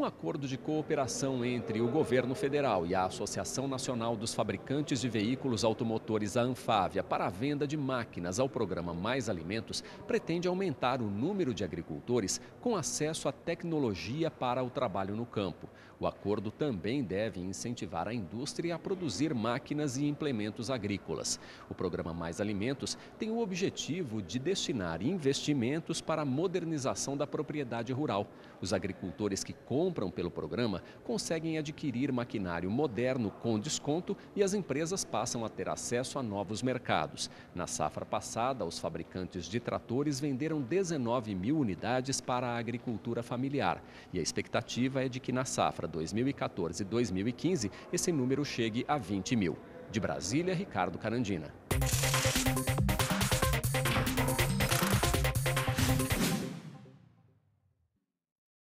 um acordo de cooperação entre o governo federal e a Associação Nacional dos Fabricantes de Veículos Automotores, a Anfávia, para a venda de máquinas ao programa Mais Alimentos, pretende aumentar o número de agricultores com acesso à tecnologia para o trabalho no campo. O acordo também deve incentivar a indústria a produzir máquinas e implementos agrícolas. O programa Mais Alimentos tem o objetivo de destinar investimentos para a modernização da propriedade rural. Os agricultores que compram compram pelo programa conseguem adquirir maquinário moderno com desconto e as empresas passam a ter acesso a novos mercados. Na safra passada, os fabricantes de tratores venderam 19 mil unidades para a agricultura familiar. E a expectativa é de que na safra 2014-2015 esse número chegue a 20 mil. De Brasília, Ricardo Carandina.